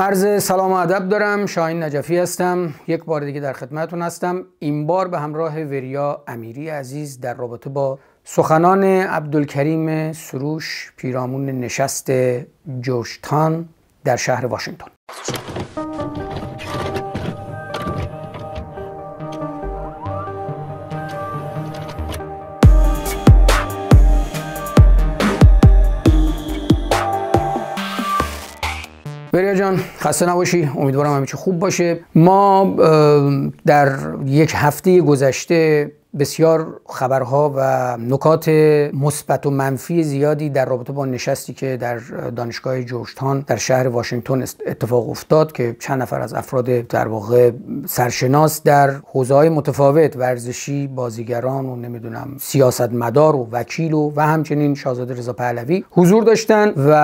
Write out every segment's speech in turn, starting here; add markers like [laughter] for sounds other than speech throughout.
عرض سلام و ادب دارم شاهین نجفی هستم یک بار دیگه در خدمتتون هستم این بار به همراه وریا امیری عزیز در رابطه با سخنان عبدالکریم سروش پیرامون نشست جوشتان در شهر واشنگتن بریا جان خسته نباشی امیدوارم همیشه خوب باشه ما در یک هفته گذشته بسیار خبرها و نکات مثبت و منفی زیادی در رابطه با نشستی که در دانشگاه جورجتان در شهر واشنگتن اتفاق افتاد که چند نفر از افراد در واقع سرشناس در حوزه های متفاوت ورزشی بازیگران و نمیدونم سیاستمدار و وکیل و و همچنین شاهزاده رضا پهلوی حضور داشتن و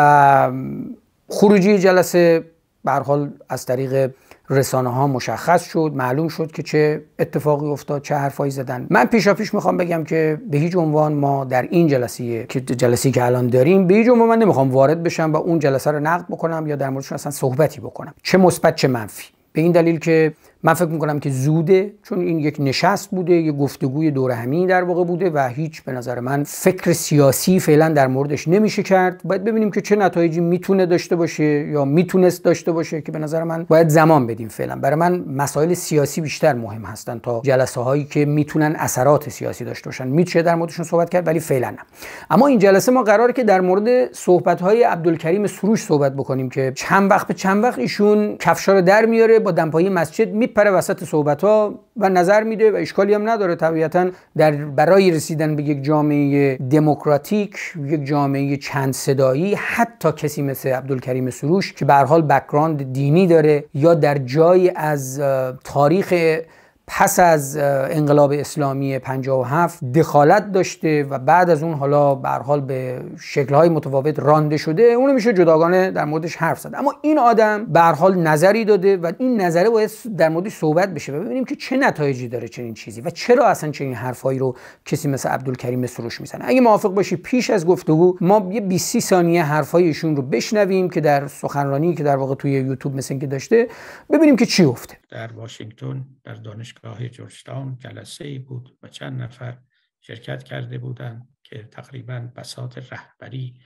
خروجی جلسه به از طریق رسانه ها مشخص شد معلوم شد که چه اتفاقی افتاد چه حرفایی زدن من پیشا پیش میخوام بگم که به هیچ عنوان ما در این جلسه که جلسی که الان داریم به هیچ عنوان من نمیخوام وارد بشم و اون جلسه رو نقد بکنم یا در موردش اصلا صحبتی بکنم چه مثبت چه منفی به این دلیل که من فکر میکنم که زوده چون این یک نشست بوده یک گفتگوی دور همین در واقع بوده و هیچ به نظر من فکر سیاسی فعلا در موردش نمیشه کرد باید ببینیم که چه نتایجی میتونه داشته باشه یا میتونست داشته باشه که به نظر من باید زمان بدیم فعلا برای من مسائل سیاسی بیشتر مهم هستن تا جلسه هایی که میتونن اثرات سیاسی داشته باشن میشه در موردشون صحبت کرد ولی فعلا نه اما این جلسه ما قراره که در مورد صحبت های عبدالکریم سروش صحبت بکنیم که چند وقت به چند وقت ایشون کفشا رو در میاره با دمپایی مسجد می پر وسط صحبت ها و نظر میده و اشکالی هم نداره طبیعتا در برای رسیدن به یک جامعه دموکراتیک یک جامعه چند صدایی حتی کسی مثل عبدالکریم سروش که به حال بکراند دینی داره یا در جایی از تاریخ پس از انقلاب اسلامی 57 دخالت داشته و بعد از اون حالا به حال به شکل‌های متفاوت رانده شده اونو میشه جداگانه در موردش حرف زد اما این آدم به حال نظری داده و این نظره باید در موردش صحبت بشه و ببینیم که چه نتایجی داره چنین چیزی و چرا اصلا چنین حرفهایی رو کسی مثل عبدالکریم سروش میزنه اگه موافق باشی پیش از گفتگو ما یه 20 ثانیه حرفای ایشون رو بشنویم که در سخنرانی که در واقع توی یوتیوب مثل که داشته ببینیم که چی گفته در واشنگتن در دانشگاه دانشگاه جورجتاون جلسه ای بود و چند نفر شرکت کرده بودند که تقریبا بساط رهبری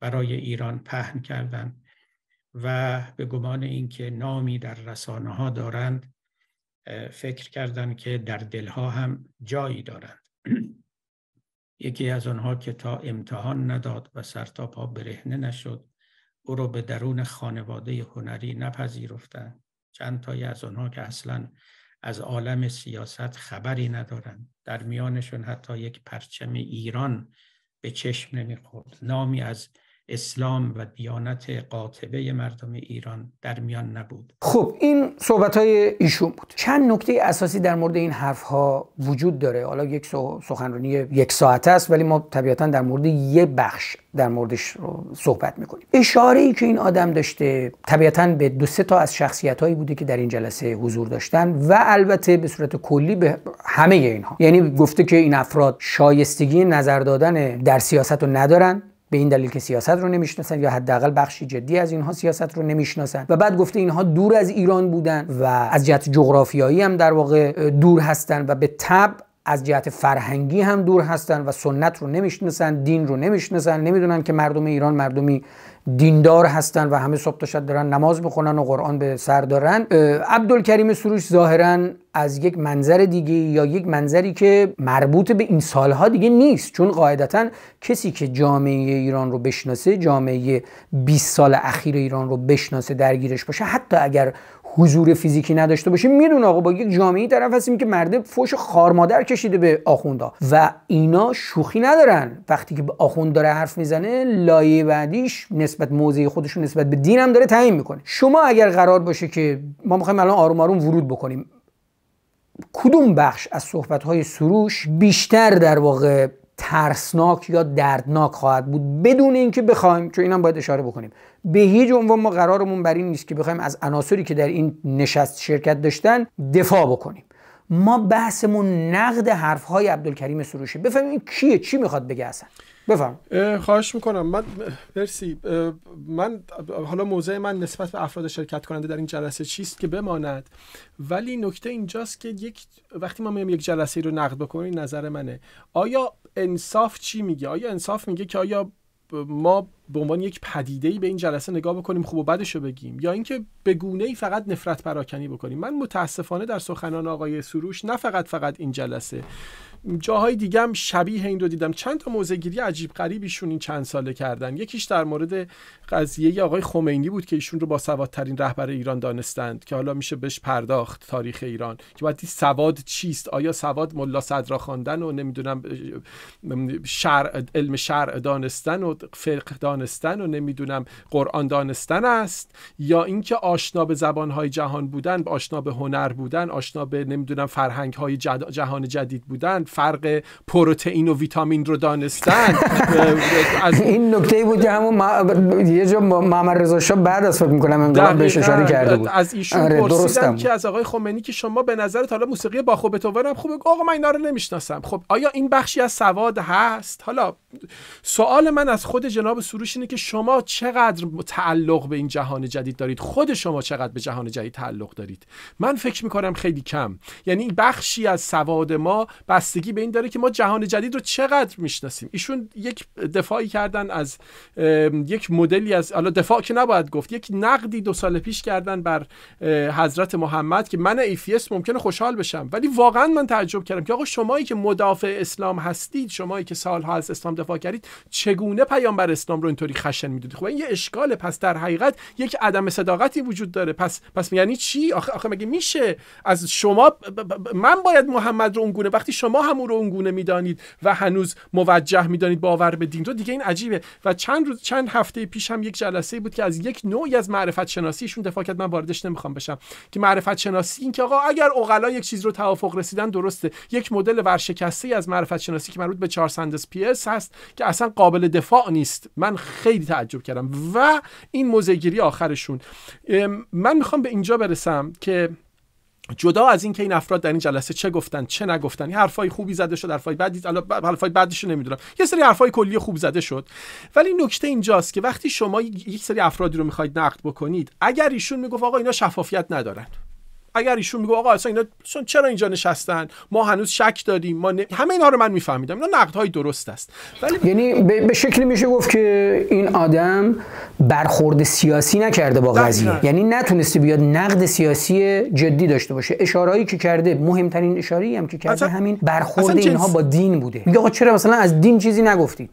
برای ایران پهن کردند و به گمان اینکه نامی در رسانه ها دارند فکر کردند که در دلها هم جایی دارند [clears throat] یکی از آنها که تا امتحان نداد و سرتا پا برهنه نشد او را به درون خانواده هنری نپذیرفتند چند تایی از آنها که اصلا از عالم سیاست خبری ندارند در میانشون حتی یک پرچم ایران به چشم نمیخورد نامی از اسلام و دیانت قاطبه مردم ایران در میان نبود خب این صحبت های ایشون بود چند نکته اساسی در مورد این حرف ها وجود داره حالا یک سخنرانی یک ساعت است ولی ما طبیعتا در مورد یه بخش در موردش صحبت میکنیم اشاره ای که این آدم داشته طبیعتا به دو سه تا از شخصیت هایی بوده که در این جلسه حضور داشتن و البته به صورت کلی به همه اینها یعنی گفته که این افراد شایستگی نظر دادن در سیاست رو ندارن به این دلیل که سیاست رو نمیشناسن یا حداقل بخشی جدی از اینها سیاست رو نمیشناسن و بعد گفته اینها دور از ایران بودن و از جهت جغرافیایی هم در واقع دور هستن و به تبع از جهت فرهنگی هم دور هستن و سنت رو نمیشناسن دین رو نمیشناسن نمیدونن که مردم ایران مردمی دیندار هستن و همه صبح تا شب دارن نماز بخونن و قرآن به سر دارن عبدالکریم سروش ظاهرا از یک منظر دیگه یا یک منظری که مربوط به این سالها دیگه نیست چون قاعدتا کسی که جامعه ایران رو بشناسه جامعه 20 سال اخیر ایران رو بشناسه درگیرش باشه حتی اگر حضور فیزیکی نداشته باشیم میدون آقا با یک جامعه طرف هستیم که مرده فوش مادر کشیده به آخوندا و اینا شوخی ندارن وقتی که به آخوند داره حرف میزنه لایه بعدیش نسبت موضع خودشون نسبت به دینم داره تعیین میکنه شما اگر قرار باشه که ما میخوایم الان آروم آروم ورود بکنیم کدوم بخش از صحبت‌های سروش بیشتر در واقع ترسناک یا دردناک خواهد بود بدون اینکه بخوایم چون اینم باید اشاره بکنیم به هیچ عنوان ما قرارمون بر این نیست که بخوایم از عناصری که در این نشست شرکت داشتن دفاع بکنیم ما بحثمون نقد های عبدالکریم سروشی بفهمیم این کیه چی میخواد بگه اصلا بفهم خواهش میکنم من مرسی من حالا موضع من نسبت به افراد شرکت کننده در این جلسه چیست که بماند ولی نکته اینجاست که یک وقتی ما میایم یک جلسه رو نقد بکنیم نظر منه آیا انصاف چی میگه آیا انصاف میگه که آیا ما به عنوان یک ای به این جلسه نگاه بکنیم خوب و بدش رو بگیم یا اینکه به ای فقط نفرت پراکنی بکنیم من متاسفانه در سخنان آقای سروش نه فقط فقط این جلسه جاهای دیگه هم شبیه این رو دیدم چند تا موزه گیری عجیب غریبیشون این چند ساله کردن یکیش در مورد قضیه آقای خمینی بود که ایشون رو با سوادترین رهبر ایران دانستند که حالا میشه بهش پرداخت تاریخ ایران که بعد سواد چیست آیا سواد ملا صدرا خواندن و نمیدونم شرع علم شرع دانستن و فقه دانستن و نمیدونم قرآن دانستن است یا اینکه آشنا به زبانهای جهان بودن آشنا به هنر بودن آشنا به نمیدونم فرهنگهای جهان جدید بودن فرق پروتئین و ویتامین رو دانستن [laughs] از این نکته بود که همون یه جا محمد رضا شاه بعد از فکر می‌کنم انقلاب بهش اشاره کرده بود از ایشون آره پرسیدم که از آقای خمینی که شما به نظر حالا موسیقی باخوبتوور ورم خوبه آقا من اینا رو نمیشناسم خب آیا این بخشی از سواد هست حالا سوال من از خود جناب سروش اینه که شما چقدر تعلق به این جهان جدید دارید خود شما چقدر به جهان جدید تعلق دارید من فکر میکنم خیلی کم یعنی بخشی از سواد ما بس بستگی به این داره که ما جهان جدید رو چقدر میشناسیم ایشون یک دفاعی کردن از یک مدلی از حالا دفاع که نباید گفت یک نقدی دو سال پیش کردن بر حضرت محمد که من ایفیس ممکنه خوشحال بشم ولی واقعا من تعجب کردم که آقا شمایی که مدافع اسلام هستید شمایی که سالها از اسلام دفاع کردید چگونه پیامبر اسلام رو اینطوری خشن میدونید خب این یه اشکاله پس در حقیقت یک عدم صداقتی وجود داره پس پس یعنی چی آخه, آخه مگه میشه از شما من باید محمد رو اونگونه وقتی شما همون رو اونگونه میدانید و هنوز موجه میدانید باور به دین رو دیگه این عجیبه و چند روز چند هفته پیش هم یک جلسه بود که از یک نوعی از معرفت شناسیشون دفاع کرد من واردش نمیخوام بشم که معرفت شناسی این که آقا اگر اوغلا یک چیز رو توافق رسیدن درسته یک مدل ورشکسته از معرفت شناسی که مربوط به چارسندس پیرس هست که اصلا قابل دفاع نیست من خیلی تعجب کردم و این موزگیری آخرشون من میخوام به اینجا برسم که جدا از اینکه این افراد در این جلسه چه گفتن چه نگفتن یه حرفای خوبی زده شد حرفای بعدی حرفای بعدش نمیدونم یه سری حرفای کلی خوب زده شد ولی نکته اینجاست که وقتی شما یک سری افرادی رو میخواید نقد بکنید اگر ایشون میگفت آقا اینا شفافیت ندارن اگر ایشون میگه آقا اصلا اینا چرا اینجا نشستن ما هنوز شک داریم ما همه اینا رو من میفهمیدم اینا نقد های درست است ولی یعنی به شکلی میشه گفت که این آدم برخورد سیاسی نکرده با قضیه یعنی نتونسته بیاد نقد سیاسی جدی داشته باشه اشارهایی که کرده مهمترین اشاره هم که کرده همین برخورد اینها با دین بوده میگه آقا چرا مثلا از دین چیزی نگفتید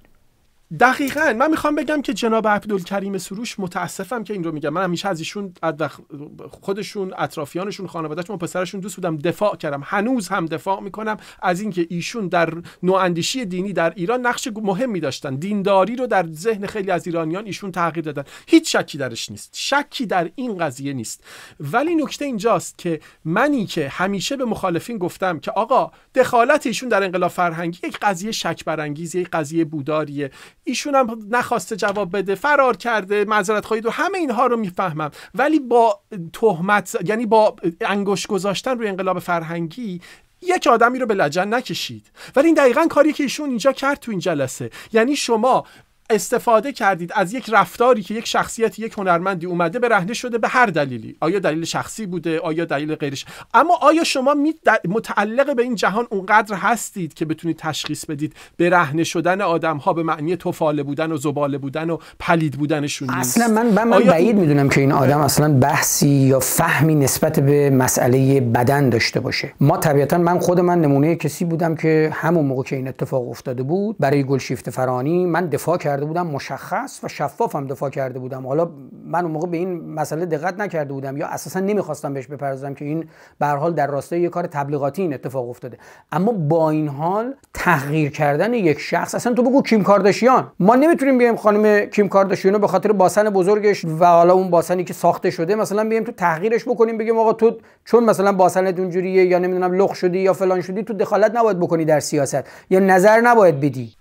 دقیقا من میخوام بگم که جناب عبدالکریم سروش متاسفم که این رو میگم من همیشه از ایشون خودشون اطرافیانشون خانوادهشون و پسرشون دوست بودم دفاع کردم هنوز هم دفاع میکنم از اینکه ایشون در نواندیشی دینی در ایران نقش مهمی داشتن دینداری رو در ذهن خیلی از ایرانیان ایشون تغییر دادن هیچ شکی درش نیست شکی در این قضیه نیست ولی نکته اینجاست که منی که همیشه به مخالفین گفتم که آقا دخالت ایشون در انقلاب فرهنگی یک قضیه شک برانگیز یک قضیه بوداریه ایشون هم نخواسته جواب بده فرار کرده معذرت خواهید و همه اینها رو میفهمم ولی با تهمت یعنی با انگوش گذاشتن روی انقلاب فرهنگی یک آدمی رو به لجن نکشید ولی این دقیقا کاری که ایشون اینجا کرد تو این جلسه یعنی شما استفاده کردید از یک رفتاری که یک شخصیت یک هنرمندی اومده رهنه شده به هر دلیلی آیا دلیل شخصی بوده آیا دلیل غیرش اما آیا شما متعلق به این جهان اونقدر هستید که بتونید تشخیص بدید به رهنه شدن آدم ها به معنی توفاله بودن و زباله بودن و پلید بودنشون نیست اصلا من, من, بعید میدونم که این آدم اصلا بحثی یا فهمی نسبت به مسئله بدن داشته باشه ما طبیعتا من خود من نمونه کسی بودم که همون موقع که این اتفاق افتاده بود برای گلشیفت فرانی من دفاع کردم کرده بودم مشخص و شفاف دفاع کرده بودم حالا من اون موقع به این مسئله دقت نکرده بودم یا اساسا نمیخواستم بهش بپردازم که این به حال در راستای یه کار تبلیغاتی این اتفاق افتاده اما با این حال تغییر کردن یک شخص اصلا تو بگو کیم کارداشیان ما نمیتونیم بیایم خانم کیم کارداشیان رو به خاطر باسن بزرگش و حالا اون باسنی که ساخته شده مثلا بیایم تو تغییرش بکنیم بگیم آقا تو چون مثلا باسنت اونجوریه یا نمیدونم لغ شدی یا فلان شدی تو دخالت نباید بکنی در سیاست یا نظر نباید بدی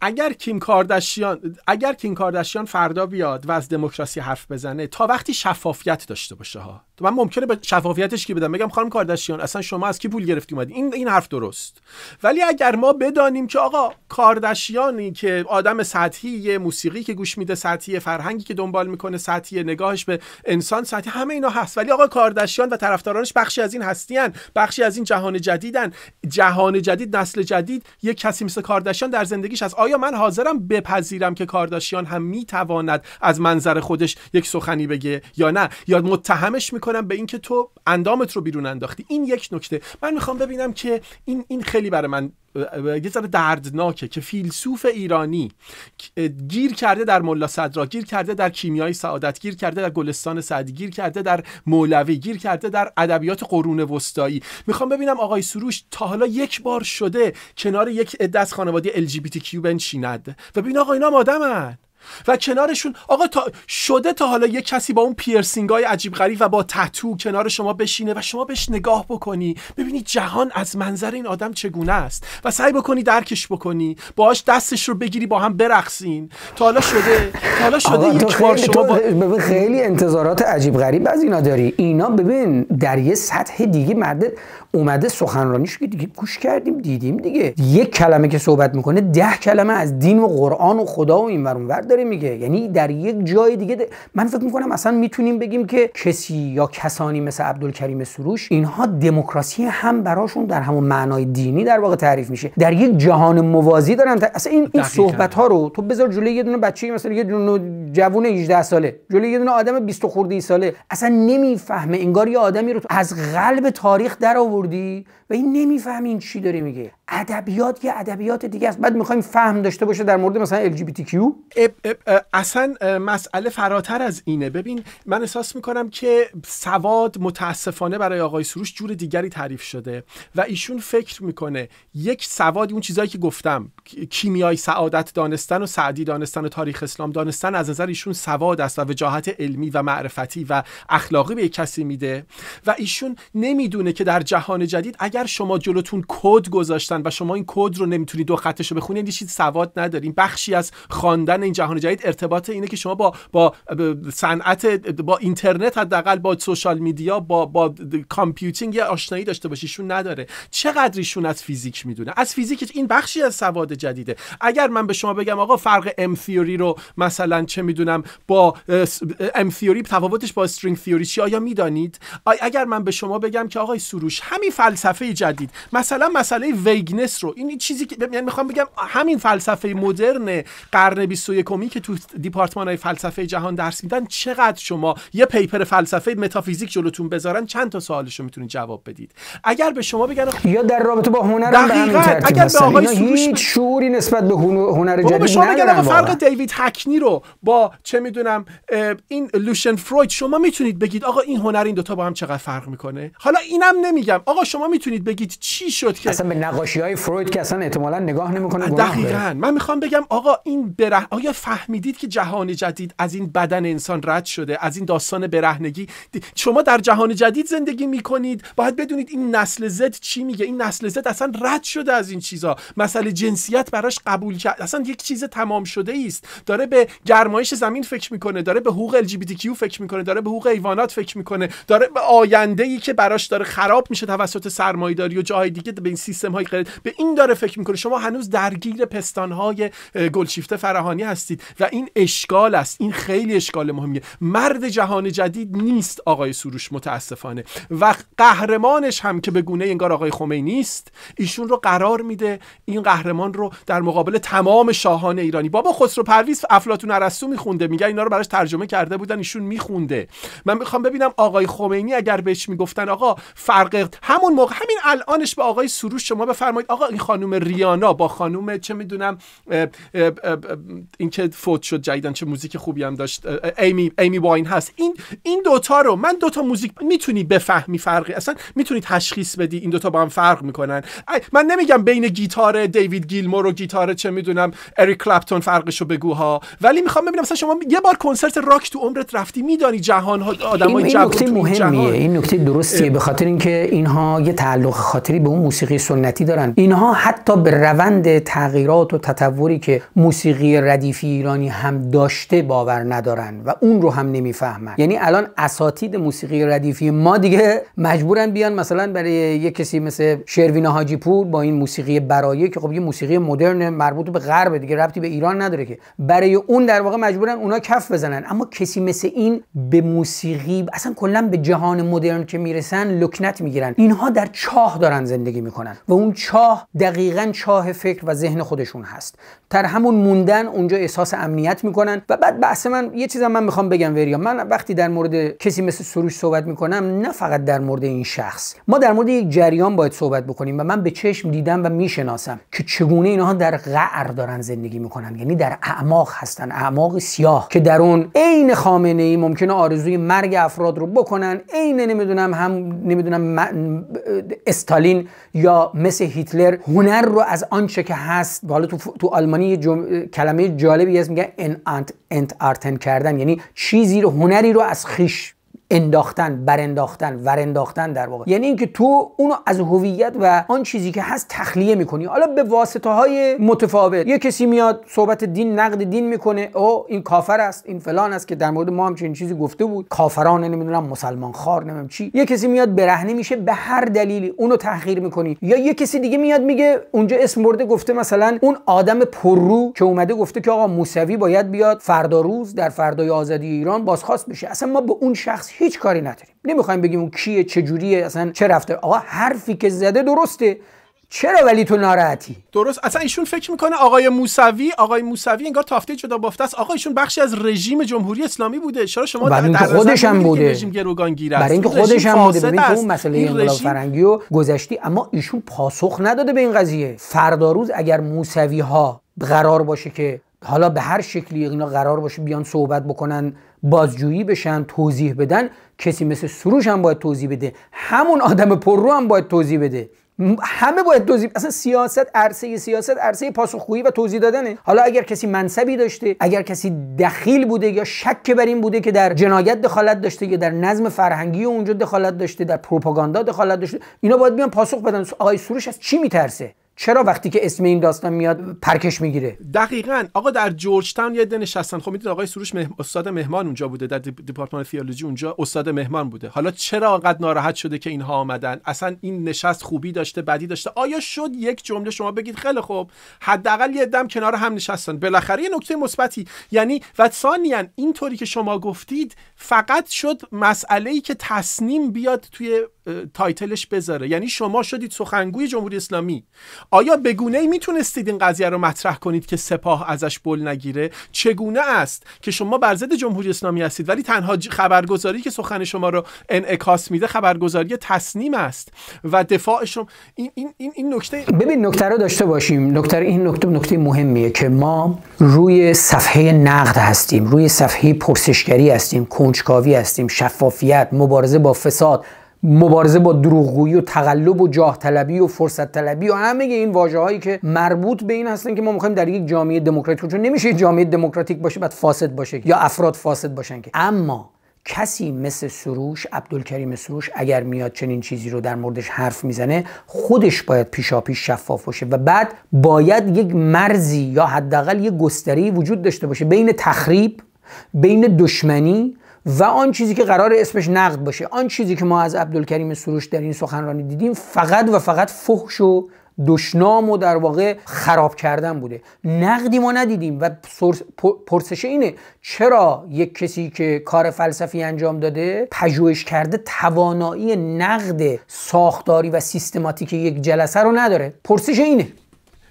اگر کیم کارداشیان اگر کیم کارداشیان فردا بیاد و از دموکراسی حرف بزنه تا وقتی شفافیت داشته باشه ها تو من ممکنه به شفافیتش کی بدم بگم خانم کارداشیان اصلا شما از کی پول گرفتی اومدی این این حرف درست ولی اگر ما بدانیم که آقا کارداشیانی که آدم سطحی موسیقی که گوش میده سطحی فرهنگی که دنبال میکنه سطحی نگاهش به انسان سطحی همه اینا هست ولی آقا کارداشیان و طرفدارانش بخشی از این هستیان بخشی از این جهان جدیدن جهان جدید نسل جدید یک کسی مثل کارداشیان در زندگیش از آیا من حاضرم بپذیرم که کارداشیان هم میتواند از منظر خودش یک سخنی بگه یا نه یا متهمش میکنم به اینکه تو اندامت رو بیرون انداختی این یک نکته من میخوام ببینم که این این خیلی برای من یه ذره دردناکه که فیلسوف ایرانی گیر کرده در ملا صدرا گیر کرده در کیمیای سعادت گیر کرده در گلستان سعدی گیر کرده در مولوی گیر کرده در ادبیات قرون وسطایی میخوام ببینم آقای سروش تا حالا یک بار شده کنار یک عده از خانواده کیو بنشیند و ببین آقا اینا آدمن و کنارشون آقا تا شده تا حالا یه کسی با اون پیرسینگ های عجیب غریب و با تتو کنار شما بشینه و شما بهش نگاه بکنی ببینی جهان از منظر این آدم چگونه است و سعی بکنی درکش بکنی باهاش دستش رو بگیری با هم برقصین تا حالا شده تا حالا شده تو بار خیلی انتظارات عجیب غریب از اینا داری اینا ببین در یه سطح دیگه مرد اومده سخنرانیش که دیگه گوش کردیم دیدیم دیگه یک کلمه که صحبت میکنه ده کلمه از دین و قرآن و خدا و این داره میگه یعنی در یک جای دیگه من فکر میکنم اصلا میتونیم بگیم که کسی یا کسانی مثل عبدالکریم سروش اینها دموکراسی هم براشون در همون معنای دینی در واقع تعریف میشه در یک جهان موازی دارن اصلا این این صحبت ها رو تو بذار جلوی یه دونه بچه مثلا یه دونه جوون 18 ساله جلوی یه دونه آدم 20 خورده ای ساله اصلا نمیفهمه انگار یه آدمی رو از قلب تاریخ در آوردی و این نمیفهمه این چی داره میگه ادبیات یه ادبیات دیگه است بعد میخوایم فهم داشته باشه در مورد مثلا کیو اصلا مسئله فراتر از اینه ببین من احساس میکنم که سواد متاسفانه برای آقای سروش جور دیگری تعریف شده و ایشون فکر میکنه یک سواد اون چیزایی که گفتم کیمیای سعادت دانستن و سعدی دانستن و تاریخ اسلام دانستن از نظر ایشون سواد است و وجاهت علمی و معرفتی و اخلاقی به کسی میده و ایشون نمیدونه که در جهان جدید اگر شما جلوتون کد گذاشتن و شما این کد رو نمیتونی دو خطش رو بخونید دیشید یعنی سواد ندارین بخشی از خواندن این جهان جدید ارتباط اینه که شما با با صنعت با اینترنت حداقل با سوشال میدیا با با کامپیوتینگ یا آشنایی داشته باشیشون نداره چقدریشون از فیزیک میدونه از فیزیک این بخشی از سواد جدیده اگر من به شما بگم آقا فرق ام تیوری رو مثلا چه میدونم با ام تیوری تفاوتش با استرینگ تیوری چی آیا میدانید اگر من به شما بگم که آقای سروش همین فلسفه جدید مثلا مسئله رو این چیزی که یعنی میخوام بگم همین فلسفه مدرن قرن 21 که تو دیپارتمان های فلسفه جهان درس میدن چقدر شما یه پیپر فلسفه متافیزیک جلوتون بذارن چند تا سوالش رو میتونید جواب بدید اگر به شما بگن یا در رابطه با هنر اگر به آقای هیچ شعوری نسبت به هنر جدید به شما بگن فرق دیوید هکنی رو با چه میدونم این لوشن فروید شما میتونید بگید آقا این هنر این تا با هم چقدر فرق میکنه حالا اینم نمیگم آقا شما میتونید بگید چی شد که اصلا به نقاشی فروید که اصلا احتمالا نگاه نمیکنه دقیقا من میخوام بگم آقا این بره... آیا فهمیدید که جهان جدید از این بدن انسان رد شده از این داستان برهنگی شما در جهان جدید زندگی میکنید باید بدونید این نسل زد چی میگه این نسل زد اصلا رد شده از این چیزا مسئله جنسیت براش قبول کرد اصلا یک چیز تمام شده است داره به گرمایش زمین فکر میکنه داره به حقوق LGBTQ فکر میکنه داره به حقوق حیوانات فکر میکنه داره به آینده ای که براش داره خراب میشه توسط سرمایه‌داری و جاهای دیگه به این سیستم های به این داره فکر میکنه شما هنوز درگیر پستانهای گلشیفته فراهانی هستید و این اشکال است این خیلی اشکال مهمیه مرد جهان جدید نیست آقای سروش متاسفانه و قهرمانش هم که به گونه انگار آقای خمینی است ایشون رو قرار میده این قهرمان رو در مقابل تمام شاهان ایرانی بابا خسرو پرویز افلاطون ارسطو میخونده میگه اینا رو براش ترجمه کرده بودن ایشون میخونده من میخوام ببینم آقای خمینی اگر بهش میگفتن آقا فرق همون موقع همین الانش به آقای سروش شما به بفرمایید آقا این خانم ریانا با خانم چه میدونم این که فوت شد جدیدن چه موزیک خوبی هم داشت ایمی ایمی واین هست این این دوتا رو من دوتا موزیک میتونی بفهمی فرقی اصلا میتونی تشخیص بدی این دوتا با هم فرق میکنن من نمیگم بین گیتار دیوید گیلمور و گیتار چه میدونم اریک کلپتون فرقشو بگو ها ولی میخوام ببینم مثلا شما یه بار کنسرت راک تو عمرت رفتی میدانی جهان ها آدمای این, این نکته این نکته درستیه به خاطر اینکه اینها یه تعلق خاطری به اون موسیقی سنتی اینها حتی به روند تغییرات و تطوری که موسیقی ردیفی ایرانی هم داشته باور ندارن و اون رو هم نمیفهمن یعنی الان اساتید موسیقی ردیفی ما دیگه مجبورن بیان مثلا برای یه کسی مثل شروین حاجی پور با این موسیقی برایه که خب یه موسیقی مدرن مربوط به غرب دیگه ربطی به ایران نداره که برای اون در واقع مجبورن اونا کف بزنن اما کسی مثل این به موسیقی اصلا کلا به جهان مدرن که میرسن لکنت میگیرن اینها در چاه دارن زندگی میکنن و اون چاه دقیقا چاه فکر و ذهن خودشون هست در همون موندن اونجا احساس امنیت میکنن و بعد بحث من یه چیزم من میخوام بگم وریا من وقتی در مورد کسی مثل سروش صحبت میکنم نه فقط در مورد این شخص ما در مورد یک جریان باید صحبت بکنیم و من به چشم دیدم و میشناسم که چگونه اینها در قعر دارن زندگی میکنن یعنی در اعماق هستن اعماق سیاه که در اون عین خامنه ای ممکنه آرزوی مرگ افراد رو بکنن عین نمیدونم هم نمیدونم استالین یا مثل هیتلر هنر رو از آنچه که هست حالا تو, تو آلمان آلمانی یعنی یه کلمه جالبی هست میگه انت ارتن کردن یعنی چیزی رو هنری رو از خیش انداختن برانداختن ورانداختن در واقع یعنی اینکه تو اونو از هویت و آن چیزی که هست تخلیه میکنی حالا به واسطه های متفاوت یه کسی میاد صحبت دین نقد دین میکنه او این کافر است این فلان است که در مورد ما هم چنین چیزی گفته بود کافران نمیدونم مسلمان خار نمیدونم چی یه کسی میاد برهنه میشه به هر دلیلی اونو تحقیر میکنی یا یه کسی دیگه میاد میگه اونجا اسم برده گفته مثلا اون آدم پررو که اومده گفته که آقا موسوی باید بیاد فردا روز در فردای آزادی ایران بازخواست بشه اصلا ما به اون شخص هیچ کاری نداریم نمیخوایم بگیم اون کیه چه جوریه اصلا چه رفته آقا حرفی که زده درسته چرا ولی تو ناراحتی درست اصلا ایشون فکر میکنه آقای موسوی آقای موسوی انگار تافته جدا بافته است آقا ایشون بخشی از رژیم جمهوری اسلامی بوده چرا شما در نظر خودش هم بوده رژیم برای اینکه خودش هم بوده ببین تو اون مسئله انقلاب رژیم... فرنگی و گذشتی اما ایشون پاسخ نداده به این قضیه فردا روز اگر موسوی ها قرار باشه که حالا به هر شکلی اینا قرار باشه بیان صحبت بکنن بازجویی بشن توضیح بدن کسی مثل سروش هم باید توضیح بده همون آدم پررو هم باید توضیح بده همه باید توضیح اصلا سیاست عرصه سیاست عرصه پاسخگویی و توضیح دادنه حالا اگر کسی منصبی داشته اگر کسی دخیل بوده یا شک بر این بوده که در جنایت دخالت داشته یا در نظم فرهنگی اونجا دخالت داشته در پروپاگاندا دخالت داشته اینا باید بیان پاسخ بدن آقای سروش از چی میترسه چرا وقتی که اسم این داستان میاد پرکش میگیره دقیقا آقا در جورج تاون یه دن نشستن خب میدونید آقای سروش مه... استاد مهمان اونجا بوده در دپارتمان فیولوژی اونجا استاد مهمان بوده حالا چرا انقدر ناراحت شده که اینها آمدن اصلا این نشست خوبی داشته بدی داشته آیا شد یک جمله شما بگید خیلی خوب حداقل یه دم کنار هم نشستن بالاخره یه نکته مثبتی یعنی و ثانیا اینطوری که شما گفتید فقط شد مسئله ای که تصنیم بیاد توی تایتلش بذاره یعنی شما شدید سخنگوی جمهوری اسلامی آیا بگونه ای میتونستید این قضیه رو مطرح کنید که سپاه ازش بل نگیره چگونه است که شما بر ضد جمهوری اسلامی هستید ولی تنها خبرگزاری که سخن شما رو انعکاس میده خبرگزاری تصنیم است و دفاع شما این این این, نکته ببین نکته رو داشته باشیم نکته این نکته نکته مهمیه که ما روی صفحه نقد هستیم روی صفحه پرسشگری هستیم کنجکاوی هستیم شفافیت مبارزه با فساد مبارزه با دروغگویی و تقلب و جاه طلبی و فرصت طلبی و همه این واژه هایی که مربوط به این هستن که ما میخوایم در یک جامعه دموکراتیک چون نمیشه جامعه دموکراتیک باشه بعد فاسد باشه یا افراد فاسد باشن که اما کسی مثل سروش عبدالکریم سروش اگر میاد چنین چیزی رو در موردش حرف میزنه خودش باید پیشاپیش شفاف باشه و بعد باید یک مرزی یا حداقل یک گستری وجود داشته باشه بین تخریب بین دشمنی و آن چیزی که قرار اسمش نقد باشه آن چیزی که ما از عبدالکریم سروش در این سخنرانی دیدیم فقط و فقط فحش و دشنام و در واقع خراب کردن بوده نقدی ما ندیدیم و پرسش اینه چرا یک کسی که کار فلسفی انجام داده پژوهش کرده توانایی نقد ساختاری و سیستماتیک یک جلسه رو نداره پرسش اینه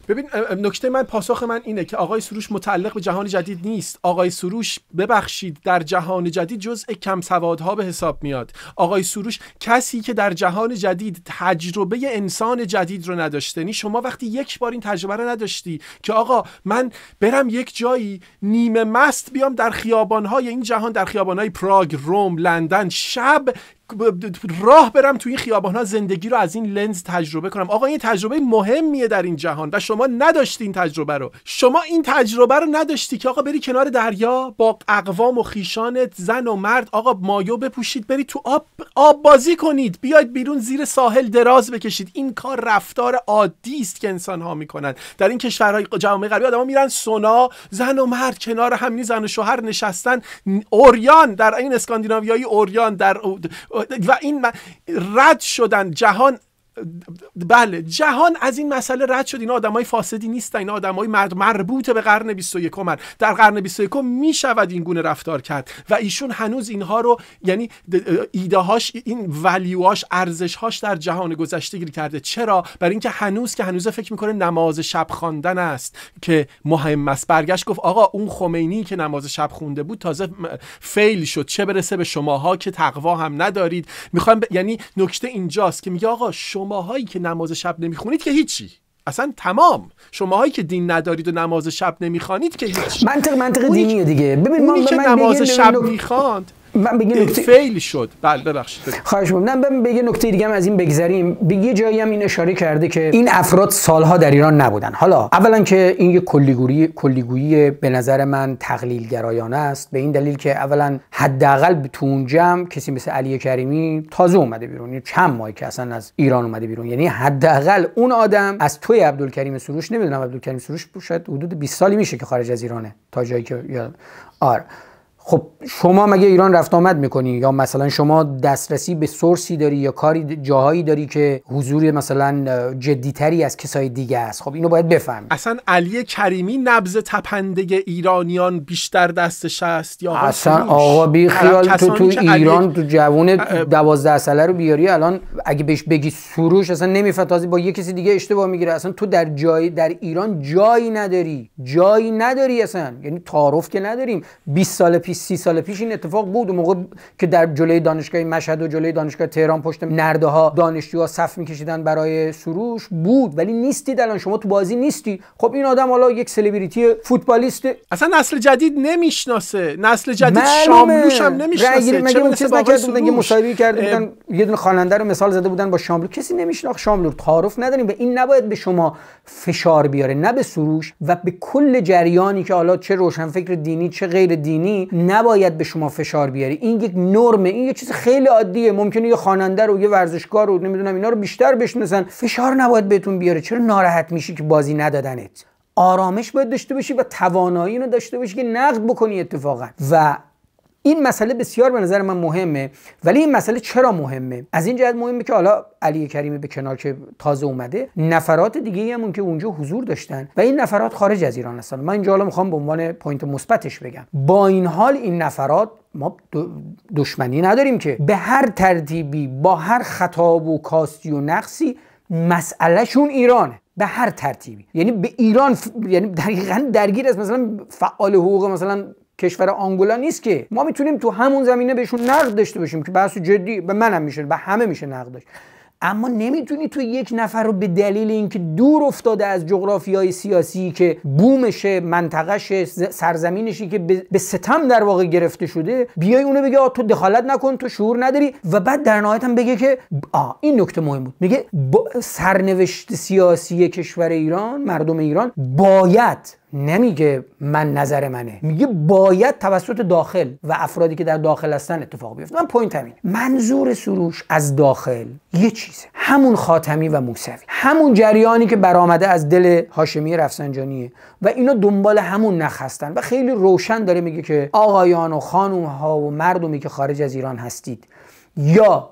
ببین نکته من پاسخ من اینه که آقای سروش متعلق به جهان جدید نیست آقای سروش ببخشید در جهان جدید جزء کم سوادها به حساب میاد آقای سروش کسی که در جهان جدید تجربه انسان جدید رو نداشته یعنی شما وقتی یک بار این تجربه رو نداشتی که آقا من برم یک جایی نیمه مست بیام در خیابانهای این جهان در خیابانهای پراگ روم لندن شب راه برم تو این خیابان ها زندگی رو از این لنز تجربه کنم آقا این تجربه مهمیه در این جهان و شما نداشتی این تجربه رو شما این تجربه رو نداشتی که آقا بری کنار دریا با اقوام و خیشانت زن و مرد آقا مایو بپوشید بری تو آب آب بازی کنید بیاید بیرون زیر ساحل دراز بکشید این کار رفتار عادی است که انسان ها میکنن در این کشورهای جامعه غربی ها میرن سونا زن و مرد کنار همین زن و شوهر نشستن اوریان در این اسکاندیناویایی اوریان در و این رد شدن جهان بله جهان از این مسئله رد شد آدم آدمای فاسدی نیستن اینا آدمای مربوط به قرن 21 در قرن 21 می شود این گونه رفتار کرد و ایشون هنوز اینها رو یعنی ایده هاش این ولیوهاش ارزش هاش در جهان گذشته گیر کرده چرا برای اینکه هنوز که هنوز فکر میکنه نماز شب خواندن است که مهم است برگشت گفت آقا اون خمینی که نماز شب خونده بود تازه فیل شد چه برسه به شماها که تقوا هم ندارید میخوام یعنی نکته اینجاست که میگه آقا شما شماهایی که نماز شب نمیخونید که هیچی اصلا تمام شماهایی که دین ندارید و نماز شب نمیخوانید که هیچ منطق منطق دینیه دیگه ببین که نماز شب میخواند من بگه نکته شد بله ببخشید خواهش می‌کنم من بگه نکته دیگه هم از این بگذریم به یه جایی هم این اشاره کرده که این افراد سالها در ایران نبودن حالا اولا که این یه کلیگویی کلیگویی به نظر من تقلیل گرایانه است به این دلیل که اولا حداقل تو اون جمع کسی مثل علی کریمی تازه اومده بیرون یعنی چند ماهی که اصلا از ایران اومده بیرون یعنی حداقل اون آدم از توی عبدالکریم سروش نمیدونم عبدالکریم سروش شاید حدود 20 سالی میشه که خارج از ایرانه تا جایی که آره. خب شما مگه ایران رفت آمد میکنی یا مثلا شما دسترسی به سورسی داری یا کاری جاهایی داری که حضور مثلا جدیتری از کسای دیگه است خب اینو باید بفهمی اصلا علی کریمی نبز تپنده ایرانیان بیشتر دستش است یا اصلا آقا بی خیال تو تو ایران تو جوون دوازده ساله رو بیاری الان اگه بهش بگی سروش اصلا نمیفهمه با یه کسی دیگه اشتباه میگیره اصلا تو در جای در ایران جایی نداری جایی نداری اصلا یعنی تعارف که نداریم 20 سال پیش 20 سال پیش این اتفاق بود و موقع که در جلوی دانشگاه مشهد و جلوی دانشگاه تهران پشت نرده ها دانشجوها صف میکشیدن برای سروش بود ولی نیستید الان شما تو بازی نیستی خب این آدم حالا یک سلبریتی فوتبالیست اصلا نسل جدید نمیشناسه نسل جدید شاملوش هم نمیشناسه مگه مصاحبه کرده بودن یه دونه خواننده رو مثال زده بودن با شاملو کسی نمیشناخت شاملو تعارف نداریم و این نباید به شما فشار بیاره نه به سروش و به کل جریانی که حالا چه روشنفکر دینی چه غیر دینی نباید به شما فشار بیاری این یک نرمه این یه چیز خیلی عادیه ممکنه یه خواننده رو یه ورزشکار رو نمیدونم اینا رو بیشتر بشناسن فشار نباید بهتون بیاره چرا ناراحت میشی که بازی ندادنت آرامش باید داشته باشی و توانایی رو داشته باشی که نقد بکنی اتفاقا و این مسئله بسیار به نظر من مهمه ولی این مسئله چرا مهمه از این جهت مهمه که حالا علی کریمی به کنار که تازه اومده نفرات دیگه همون که اونجا حضور داشتن و این نفرات خارج از ایران هستن من اینجا حالا میخوام به عنوان پوینت مثبتش بگم با این حال این نفرات ما دشمنی نداریم که به هر ترتیبی با هر خطاب و کاستی و نقصی مسئلهشون ایرانه به هر ترتیبی یعنی به ایران یعنی دقیقا درگیر است مثلا فعال حقوق مثلا کشور آنگولا نیست که ما میتونیم تو همون زمینه بهشون نقد داشته باشیم که بحث جدی به منم میشه به همه میشه نقد داشت اما نمیتونی تو یک نفر رو به دلیل اینکه دور افتاده از های سیاسی که بومشه منطقهشه سرزمینشی که به ستم در واقع گرفته شده بیای اونو بگه تو دخالت نکن تو شعور نداری و بعد در نهایت هم بگه که این نکته مهم بود میگه سرنوشت سیاسی کشور ایران مردم ایران باید نمیگه من نظر منه میگه باید توسط داخل و افرادی که در داخل هستن اتفاق بیفته من پوینت همین منظور سروش از داخل یه چیزه همون خاتمی و موسوی همون جریانی که برآمده از دل هاشمی رفسنجانیه و اینا دنبال همون نخ هستن و خیلی روشن داره میگه که آقایان و خانوم ها و مردمی که خارج از ایران هستید یا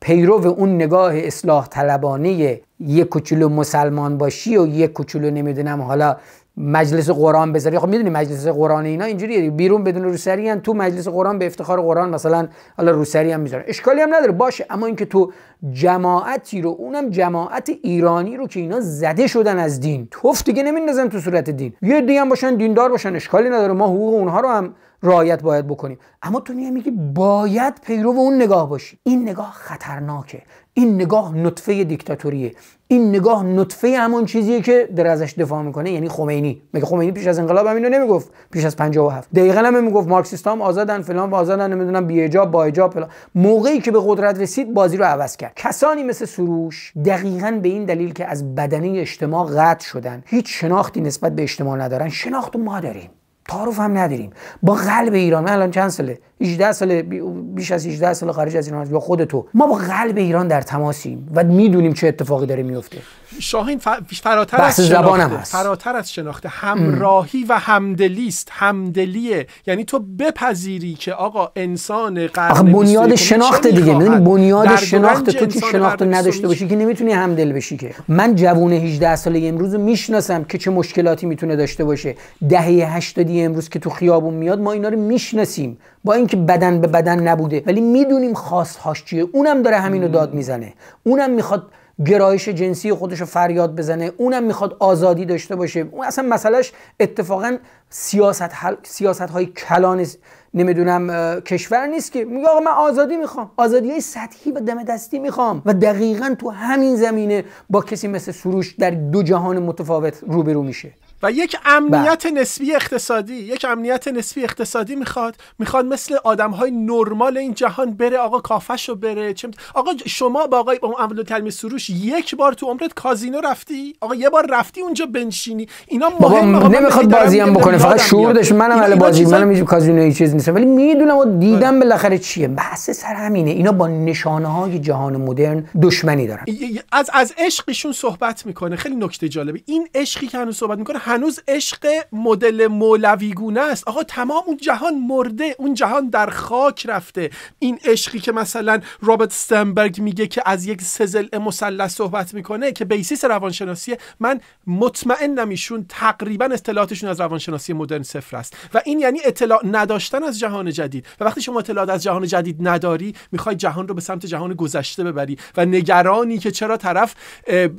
پیرو اون نگاه اصلاح طلبانه یک کوچولو مسلمان باشی و یه کوچولو نمیدونم حالا مجلس قرآن بذاری خب میدونی مجلس قرآن اینا اینجوریه بیرون بدون روسری هم تو مجلس قرآن به افتخار قرآن مثلا حالا روسری هم میذارن اشکالی هم نداره باشه اما اینکه تو جماعتی رو اونم جماعت ایرانی رو که اینا زده شدن از دین توف دیگه نمیندازن تو صورت دین یه دیگه هم باشن دیندار باشن اشکالی نداره ما حقوق اونها رو هم رعایت باید بکنیم اما تو میگی باید پیرو اون نگاه باشی این نگاه خطرناکه این نگاه نطفه دیکتاتوریه این نگاه نطفه همون چیزیه که در ازش دفاع میکنه یعنی خمینی مگه خمینی پیش از انقلاب همینو نمیگفت پیش از 57 دقیقا هم میگفت مارکسیستام آزادن فلان و آزادن نمیدونم بی اجاب با اجاب فلان موقعی که به قدرت رسید بازی رو عوض کرد کسانی مثل سروش دقیقا به این دلیل که از بدنه اجتماع قطع شدن هیچ شناختی نسبت به اجتماع ندارن شناخت ما داریم تعارف هم نداریم با قلب ایران من الان چند ساله 18 ساله بیش از 18 ساله خارج از ایران یا خود تو ما با قلب ایران در تماسیم و میدونیم چه اتفاقی داره میفته شاهین فراتر از زبانم هست. فراتر از شناخته همراهی و همدلی است همدلیه یعنی تو بپذیری که آقا انسان قرن بنیاد شناخت دیگه میدونی بنیاد شناخت تو که شناخت نداشته باشی که نمیتونی همدل بشی که من جوون 18 ساله امروز میشناسم که چه مشکلاتی میتونه داشته باشه دهه 80 امروز که تو خیابون میاد ما اینا رو میشناسیم با اینکه بدن به بدن نبوده ولی میدونیم خواستهاش چیه اونم داره رو داد میزنه اونم میخواد گرایش جنسی خودش رو فریاد بزنه اونم میخواد آزادی داشته باشه اون اصلا مسئلهش اتفاقا سیاست, سیاست های کلان نمیدونم کشور نیست که میگه آقا من آزادی میخوام آزادی های سطحی و دم دستی میخوام و دقیقا تو همین زمینه با کسی مثل سروش در دو جهان متفاوت روبرو میشه و یک امنیت بله. نسبی اقتصادی یک امنیت نسبی اقتصادی میخواد میخواد مثل آدم های نرمال این جهان بره آقا کافش رو بره چم... آقا شما با آقای اولو سروش یک بار تو عمرت کازینو رفتی آقا یه بار رفتی اونجا بنشینی اینا مهم بابا نمیخواد بازی هم بکنه فقط شعور داشت منم علی بازی منم کازینو هیچ چیز نیستم ولی میدونم و بله. دیدم بالاخره چیه بحث سر همینه اینا با نشانه های جهان مدرن دشمنی دارن از از عشقشون صحبت میکنه خیلی نکته جالبه این عشقی که هنوز صحبت میکنه هنوز عشق مدل مولویگونه است آقا تمام اون جهان مرده اون جهان در خاک رفته این عشقی که مثلا رابرت استنبرگ میگه که از یک سزل مثلث صحبت میکنه که بیسیس روانشناسیه من مطمئنم ایشون تقریبا اطلاعاتشون از روانشناسی مدرن صفر است و این یعنی اطلاع نداشتن از جهان جدید و وقتی شما اطلاعات از جهان جدید نداری میخوای جهان رو به سمت جهان گذشته ببری و نگرانی که چرا طرف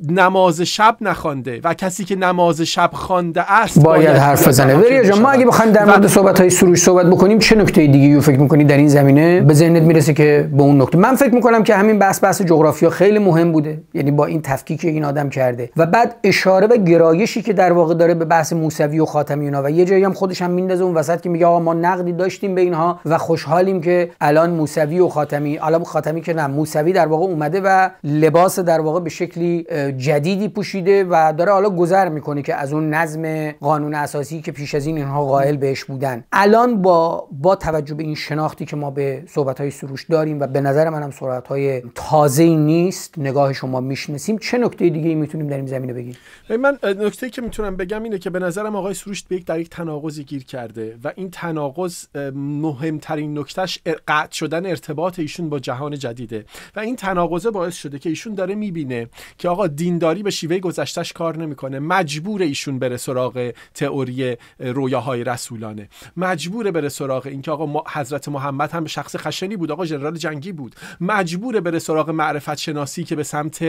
نماز شب نخوانده و کسی که نماز شب مانده است باید حرف بزنه وریا جان ما اگه بخوایم در مورد صحبت های سروش صحبت بکنیم چه نکته دیگه رو فکر میکنی در این زمینه به ذهنت میرسه که به اون نکته من فکر می‌کنم که همین بحث بحث جغرافیا خیلی مهم بوده یعنی با این تفکیک این آدم کرده و بعد اشاره به گرایشی که در واقع داره به بحث موسوی و خاتمی و یه جایی هم خودش هم میندازه اون وسط که میگه آقا ما نقدی داشتیم به اینها و خوشحالیم که الان موسوی و خاتمی الان خاتمی که نه موسوی در واقع اومده و لباس در واقع به شکلی جدیدی پوشیده و داره حالا گذر میکنه که از اون نظم قانون اساسی که پیش از این اینها قائل بهش بودن الان با با توجه به این شناختی که ما به صحبت های سروش داریم و به نظر منم صحبت های تازه نیست نگاه شما میشناسیم چه نکته دیگه میتونیم در این زمینه بگیم من نکته که میتونم بگم اینه که به نظرم آقای سروش به یک در یک تناقضی گیر کرده و این تناقض مهمترین نکتهش قطع شدن ارتباط ایشون با جهان جدیده و این تناقض باعث شده که ایشون داره میبینه که آقا دینداری به شیوه گذشتش کار نمیکنه مجبور ایشون بره سراغ تئوری رویاهای رسولانه مجبور بره سراغ اینکه آقا حضرت محمد هم شخص خشنی بود آقا جنرال جنگی بود مجبور بره سراغ معرفت شناسی که به سمت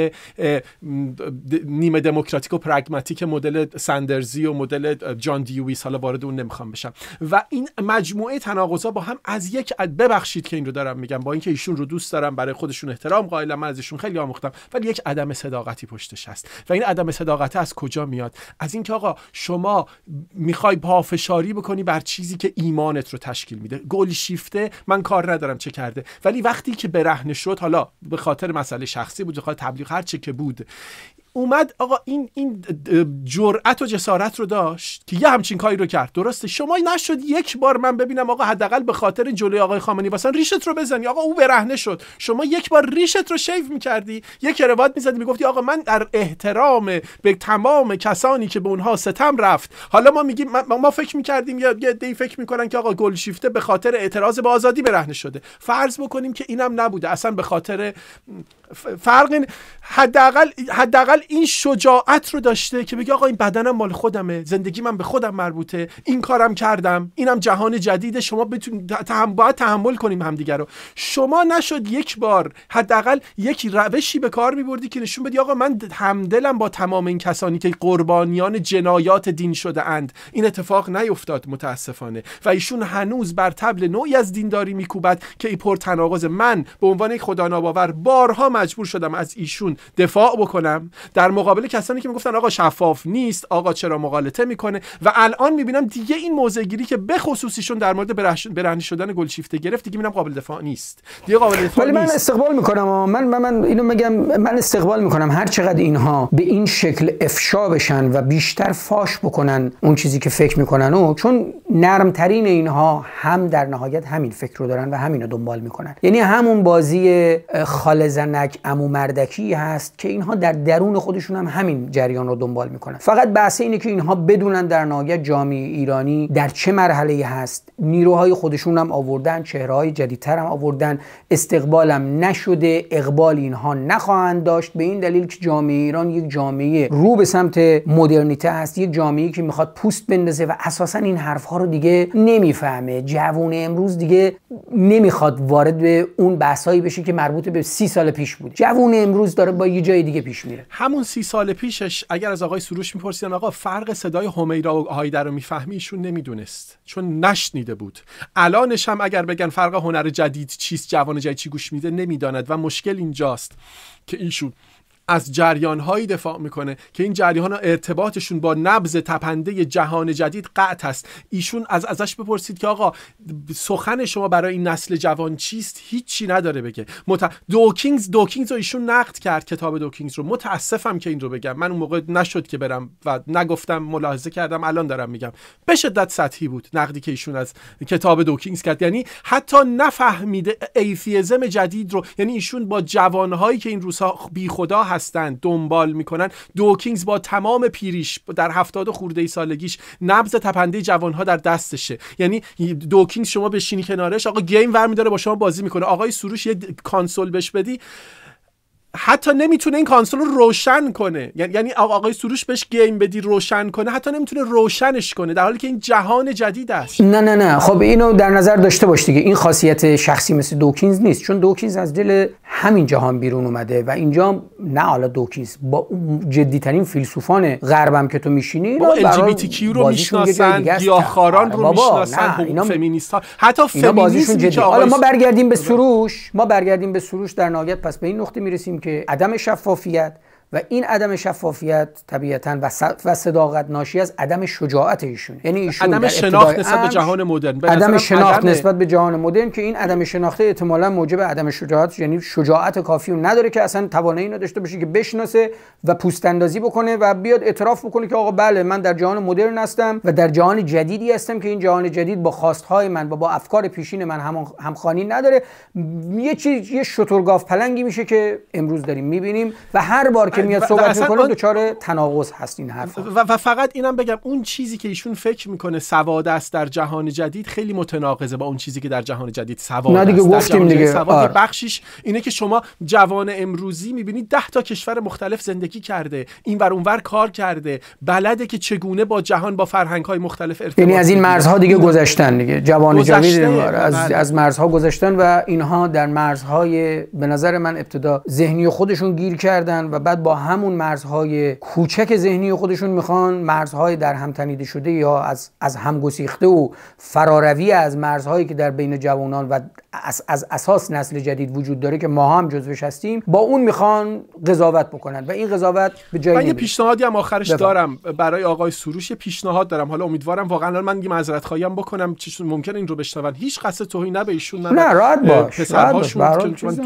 نیمه دموکراتیک و پرگماتیک مدل سندرزی و مدل جان دیوی حالا وارد اون نمیخوام بشم و این مجموعه تناقضا با هم از یک ببخشید که این رو دارم میگم با اینکه ایشون رو دوست دارم برای خودشون احترام قائلم من ازشون خیلی آموختم ولی یک عدم صداقتی پشتش هست و این عدم صداقت از کجا میاد از اینکه آقا شما میخوای پافشاری بکنی بر چیزی که ایمانت رو تشکیل میده گل شیفته من کار ندارم چه کرده ولی وقتی که برهنه شد حالا به خاطر مسئله شخصی بود به خاطر تبلیغ هر چه که بود اومد آقا این این جرأت و جسارت رو داشت که یه همچین کاری رو کرد درسته شما نشد یک بار من ببینم آقا حداقل به خاطر جلوی آقای خامنه‌ای واسن ریشت رو بزنی آقا او برهنه شد شما یک بار ریشت رو شیف میکردی یک کروات میزدی میگفتی آقا من در احترام به تمام کسانی که به اونها ستم رفت حالا ما میگیم ما, فکر میکردیم یا یه دی فکر میکنن که آقا گلشیفته به خاطر اعتراض به آزادی برهنه شده فرض بکنیم که اینم نبوده اصلا به خاطر فرق حداقل حداقل این شجاعت رو داشته که بگه آقا این بدنم مال خودمه زندگی من به خودم مربوطه این کارم کردم اینم جهان جدید شما بتونید تحمل باید تحمل کنیم همدیگه رو شما نشد یک بار حداقل یک روشی به کار میبردی که نشون بدی آقا من همدلم با تمام این کسانی که قربانیان جنایات دین شده اند این اتفاق نیفتاد متاسفانه و ایشون هنوز بر تبل نوعی از دینداری میکوبد که این تناقض من به عنوان یک خدا ناباور بارها مجبور شدم از ایشون دفاع بکنم در مقابل کسانی که میگفتن آقا شفاف نیست آقا چرا مغالطه میکنه و الان میبینم دیگه این موضع گیری که به خصوصیشون در مورد برهنه شدن گلشیفته گرفت دیگه میبینم قابل دفاع نیست دیگه قابل دفاع ولی من استقبال میکنم من من, من اینو میگم من استقبال میکنم هر چقدر اینها به این شکل افشا بشن و بیشتر فاش بکنن اون چیزی که فکر میکنن و چون نرمترین اینها هم در نهایت همین فکر رو دارن و همینو دنبال میکنن یعنی همون بازی خالزنک زنک امو مردکی هست که اینها در درون خودشون هم همین جریان رو دنبال میکنن فقط بحث اینه که اینها بدونن در نهایت جامعه ایرانی در چه مرحله هست نیروهای خودشون هم آوردن چهرههای جدیدتر هم آوردن استقبالم نشده اقبال اینها نخواهند داشت به این دلیل که جامعه ایران یک جامعه رو به سمت مدرنیته هست یک جامعه که میخواد پوست بندازه و اساسا این حرفها رو دیگه نمیفهمه جوون امروز دیگه نمیخواد وارد به اون بحثایی بشه که مربوط به سی سال پیش بود جوون امروز داره با یه جای دیگه پیش میره همون سی سال پیشش اگر از آقای سروش میپرسیدن آقا فرق صدای همیرا و هایده رو میفهمی ایشون نمیدونست چون نشنیده بود الانش هم اگر بگن فرق هنر جدید چیست جوان جدید چی گوش میده نمیداند و مشکل اینجاست که ایشون از جریان دفاع میکنه که این جریان ارتباطشون با نبض تپنده جهان جدید قطع است ایشون از ازش بپرسید که آقا سخن شما برای این نسل جوان چیست هیچی نداره بگه مت... دوکینگز دوکینگز رو ایشون نقد کرد کتاب دوکینگز رو متاسفم که این رو بگم من اون موقع نشد که برم و نگفتم ملاحظه کردم الان دارم میگم به شدت سطحی بود نقدی که ایشون از کتاب دوکینگز کرد یعنی حتی نفهمیده ایفیزم جدید رو یعنی ایشون با جوانهایی که این روزها بی خدا هست هستند دنبال میکنن دوکینگز با تمام پیریش در هفتاد و خورده سالگیش نبز تپنده جوانها در دستشه یعنی دوکینگز شما بشینی کنارش آقا گیم ور میداره با شما بازی میکنه آقای سروش یه کانسول بهش بدی حتی نمیتونه این کنسول رو روشن کنه یعنی آقای سروش بهش گیم بدی روشن کنه حتی نمیتونه روشنش کنه در حالی که این جهان جدید است نه نه نه خب اینو در نظر داشته باش دیگه این خاصیت شخصی مثل دوکینز نیست چون دوکینز از دل همین جهان بیرون اومده و اینجا نه حالا دوکینز با جدی ترین فیلسوفان غربم که تو میشینی بابا ال رو میشناسن گیاهخواران رو میشناسن حقوق فمینیست ها حتی ها حالا ما برگردیم به سروش ما برگردیم به سروش در نهایت پس به این نقطه میرسیم که عدم شفافیت و این عدم شفافیت طبیعتا و و صداقت ناشی از عدم شجاعت ایشون یعنی عدم شناخت نسبت به جهان مدرن عدم شناخت نسبت به جهان مدرن که این عدم شناخته احتمالا موجب عدم شجاعت یعنی شجاعت کافی نداره که اصلا توانایی داشته باشه که بشناسه و پوست اندازی بکنه و بیاد اعتراف بکنه که آقا بله من در جهان مدرن هستم و در جهان جدیدی هستم که این جهان جدید با خواستهای من و با افکار پیشین من همخوانی نداره یه چیز یه شترگاف پلنگی میشه که امروز داریم میبینیم و هر بار که میاد صحبت تناقض هست این حرف و, فقط اینم بگم اون چیزی که ایشون فکر میکنه سواد است در جهان جدید خیلی متناقضه با اون چیزی که در جهان جدید سواد دیگه گفتیم دیگه آره. بخشش اینه که شما جوان امروزی میبینید ده تا کشور مختلف زندگی کرده این اون اونور کار کرده بلده که چگونه با جهان با فرهنگ های مختلف ارتباط یعنی از این مرزها دیگه گذشتن دیگه جوان جدید آره، از بله. از مرزها گذشتن و اینها در مرزهای به نظر من ابتدا ذهنی خودشون گیر کردن و بعد با همون مرزهای کوچک ذهنی خودشون میخوان مرزهای در هم تنیده شده یا از از هم گسیخته و فراروی از مرزهایی که در بین جوانان و از, اساس نسل جدید وجود داره که ما هم جزوش هستیم با اون میخوان قضاوت بکنن و این قضاوت به جایی من یه پیشنهادی هم آخرش دارم برای آقای سروش یه پیشنهاد دارم حالا امیدوارم واقعا من یه معذرت خواهیم بکنم چشون ممکن این رو بشنون هیچ قصه توهی نه به ایشون نه راحت باش من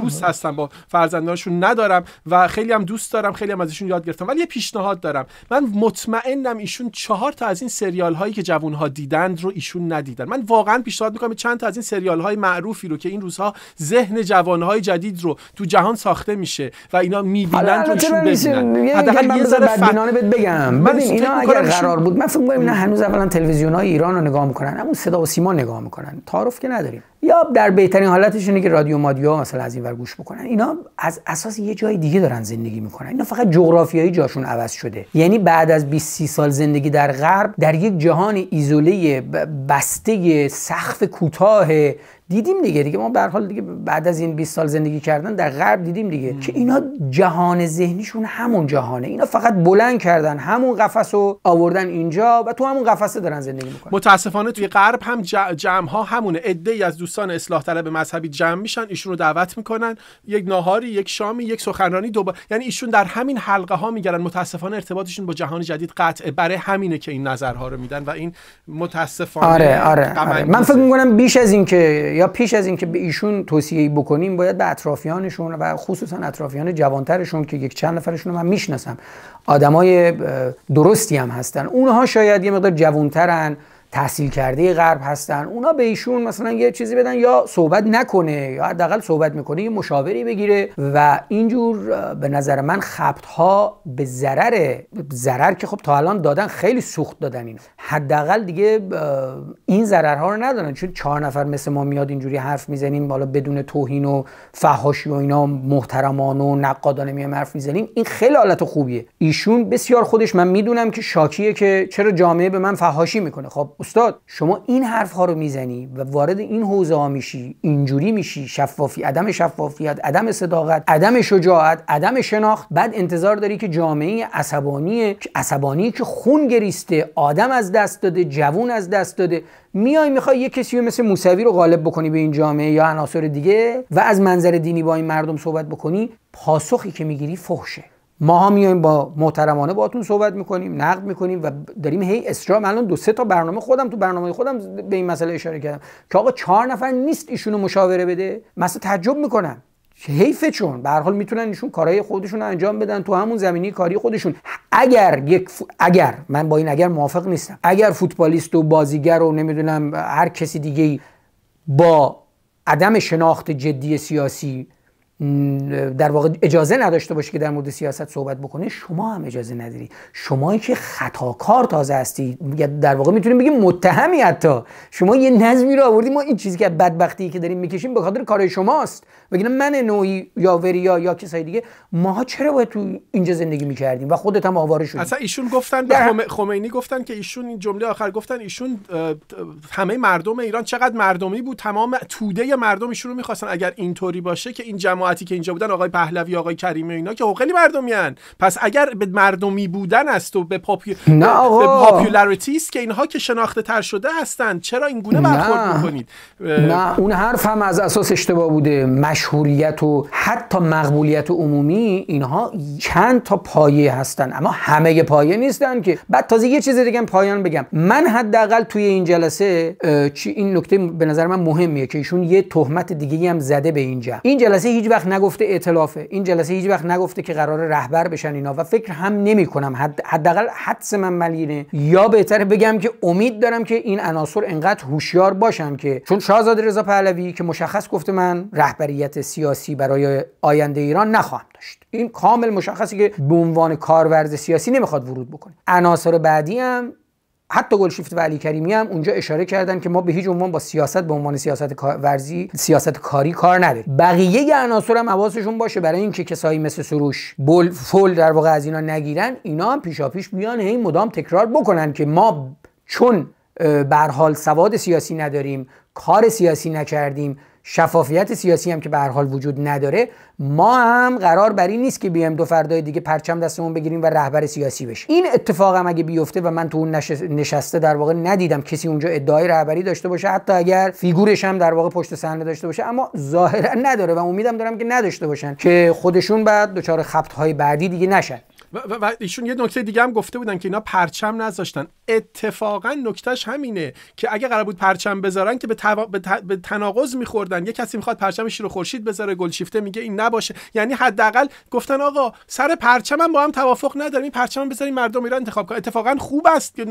دوست هستم با فرزندانشون ندارم و خیلی هم دوست دارم خیلی هم ازشون یاد گرفتم ولی یه پیشنهاد دارم من مطمئنم ایشون چهار تا از این سریال هایی که جوان ها دیدند رو ایشون ندیدن من واقعا پیشنهاد میکنم چند تا از این سریال های معروفی که این روزها ذهن جوانهای جدید رو تو جهان ساخته میشه و اینا میبینن تو ایشون ببینن یه بهت بگم ببین اینا اگر قرار بود من فکر اینا هنوز اولا تلویزیونای ایران رو نگاه میکنن همون صدا و سیما نگاه میکنن تعارف که نداریم یا در بهترین حالتش اینه که رادیو مادیو مثلا از این ور گوش بکنن اینا از اساس یه جای دیگه دارن زندگی میکنن اینا فقط جغرافیایی جاشون عوض شده یعنی بعد از 20 30 سال زندگی در غرب در یک جهان ایزوله بسته سقف کوتاه دیدیم دیگه دیگه ما به حال دیگه بعد از این 20 سال زندگی کردن در غرب دیدیم دیگه که اینا جهان ذهنیشون همون جهانه اینا فقط بلند کردن همون قفس رو آوردن اینجا و تو همون قفسه دارن زندگی میکنن متاسفانه توی غرب هم جمع ها همونه ای از دوست دوستان اصلاح طلب مذهبی جمع میشن ایشون رو دعوت میکنن یک ناهاری یک شامی یک سخنرانی دوباره یعنی ایشون در همین حلقه ها میگردن متاسفانه ارتباطشون با جهان جدید قطعه برای همینه که این نظرها رو میدن و این متاسفانه آره آره, آره. من فکر میکنم بیش از این که یا پیش از اینکه به ایشون توصیه بکنیم باید به اطرافیانشون و خصوصا اطرافیان جوانترشون که یک چند نفرشون رو من میشناسم آدمای درستی هم هستن اونها شاید یه مقدار جوانترن تحصیل کرده غرب هستن اونا به ایشون مثلا یه چیزی بدن یا صحبت نکنه یا حداقل صحبت میکنه یه مشاوری بگیره و اینجور به نظر من خبت ها به ضرر ضرر که خب تا الان دادن خیلی سوخت دادن این حداقل دیگه این ضررها رو ندارن چون چهار نفر مثل ما میاد اینجوری حرف میزنیم بالا بدون توهین و فحاشی و اینا محترمان و نقادانه میام حرف میزنیم این خیلی حالت خوبیه ایشون بسیار خودش من میدونم که شاکیه که چرا جامعه به من فحاشی میکنه خب استاد شما این حرف ها رو میزنی و وارد این حوزه ها میشی اینجوری میشی شفافی عدم شفافیت عدم صداقت عدم شجاعت عدم شناخت بعد انتظار داری که جامعه عصبانی عصبانی که خون گریسته آدم از دست داده جوون از دست داده میای میخوای یه کسی مثل موسوی رو غالب بکنی به این جامعه یا عناصر دیگه و از منظر دینی با این مردم صحبت بکنی پاسخی که میگیری فحشه ما ها میایم با محترمانه باهاتون صحبت میکنیم نقد میکنیم و داریم هی اسرا من الان دو سه تا برنامه خودم تو برنامه خودم به این مسئله اشاره کردم که آقا چهار نفر نیست ایشونو مشاوره بده مثلا تعجب میکنم حیف چون به هر حال میتونن ایشون کارهای خودشون رو انجام بدن تو همون زمینی کاری خودشون اگر یک اگر من با این اگر موافق نیستم اگر فوتبالیست و بازیگر و نمیدونم هر کسی دیگه با عدم شناخت جدی سیاسی در واقع اجازه نداشته باشی که در مورد سیاست صحبت بکنه شما هم اجازه نداری شمایی که خطاکار تازه هستی در واقع میتونیم بگیم متهمی حتی شما یه نظمی رو آوردی ما این چیزی که بدبختی که داریم میکشیم به خاطر کار شماست بگین من نوعی یا وریا یا کسای دیگه ماها چرا باید تو اینجا زندگی میکردیم و خودت هم آواره شدی اصلا ایشون گفتن به خمینی گفتن که ایشون این جمله آخر گفتن ایشون همه مردم ایران چقدر مردمی بود تمام توده مردم ایشون رو میخواستن اگر اینطوری باشه که این جماعتی که اینجا بودن آقای پهلوی آقای کریمی و اینا که خیلی مردمی هن. پس اگر به مردمی بودن است و به است که اینها که شناخته تر شده هستند چرا این گونه برخورد میکنید نه اون حرف هم از اساس اشتباه بوده مشهوریت و حتی مقبولیت عمومی اینها چند تا پایه هستن اما همه پایه نیستن که بعد تازه یه چیز دیگه پایان بگم من حداقل توی این جلسه چی این نکته به نظر من مهمیه که ایشون یه تهمت دیگه هم زده به اینجا این جلسه هیچ وقت نگفته ائتلافه این جلسه هیچ وقت نگفته که قرار رهبر بشن اینا و فکر هم نمیکنم حداقل حدس من ملینه یا بهتر بگم که امید دارم که این عناصر انقدر هوشیار باشن که چون شاهزاده رضا پهلوی که مشخص گفته من رهبری سیاسی برای آینده ایران نخواهم داشت این کامل مشخصی که به عنوان کارورز سیاسی نمیخواد ورود بکنه عناصر بعدی هم حتی گلشیفت و علی کریمی هم اونجا اشاره کردن که ما به هیچ عنوان با سیاست به عنوان سیاست ورزی سیاست کاری کار نداریم بقیه عناصر هم حواسشون باشه برای اینکه کسایی مثل سروش بول فول در واقع از اینا نگیرن اینا هم پیشاپیش بیان هی مدام تکرار بکنن که ما چون بر حال سواد سیاسی نداریم کار سیاسی نکردیم شفافیت سیاسی هم که به هر حال وجود نداره ما هم قرار بر این نیست که بیایم دو فردای دیگه پرچم دستمون بگیریم و رهبر سیاسی بشیم این اتفاق هم اگه بیفته و من تو اون نشسته در واقع ندیدم کسی اونجا ادعای رهبری داشته باشه حتی اگر فیگورش هم در واقع پشت صحنه داشته باشه اما ظاهرا نداره و امیدم دارم که نداشته باشن که خودشون بعد دچار خبط های بعدی دیگه نشن و, و ایشون یه نکته دیگه هم گفته بودن که اینا پرچم نذاشتن اتفاقا نکتهش همینه که اگه قرار بود پرچم بذارن که به, توا... تناقض میخوردن یه کسی میخواد پرچم شیر و خورشید بذاره گلشیفته میگه این نباشه یعنی حداقل گفتن آقا سر پرچم هم با هم توافق نداریم این پرچم بذاریم مردم ایران انتخاب کنن اتفاقا خوب است که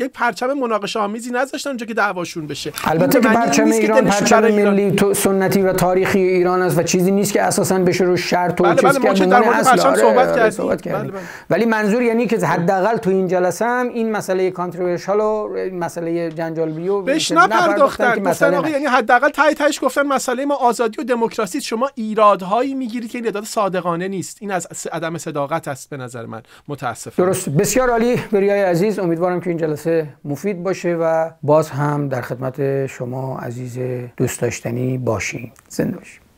یک پرچم مناقشه آمیزی نذاشتن اونجا که دعواشون بشه البته که پرچم ایران پرچم ملی سنتی و تاریخی ایران است و چیزی نیست که اساسا بشه رو شرط و بله، بله، آره، صحبت آره، بله، بله. ولی منظور یعنی که حداقل تو این جلسه هم این مسئله کانتروورشال و این مسئله جنجالبیو بهش نپرداختن گفتن یعنی حداقل تای تایش گفتن مسئله ما آزادی و دموکراسی شما ایرادهایی میگیرید که این ایرادات صادقانه نیست این از عدم صداقت است به نظر من متاسفم درست بسیار عالی بریای عزیز امیدوارم که این جلسه مفید باشه و باز هم در خدمت شما عزیز دوست داشتنی باشیم زنده باشیم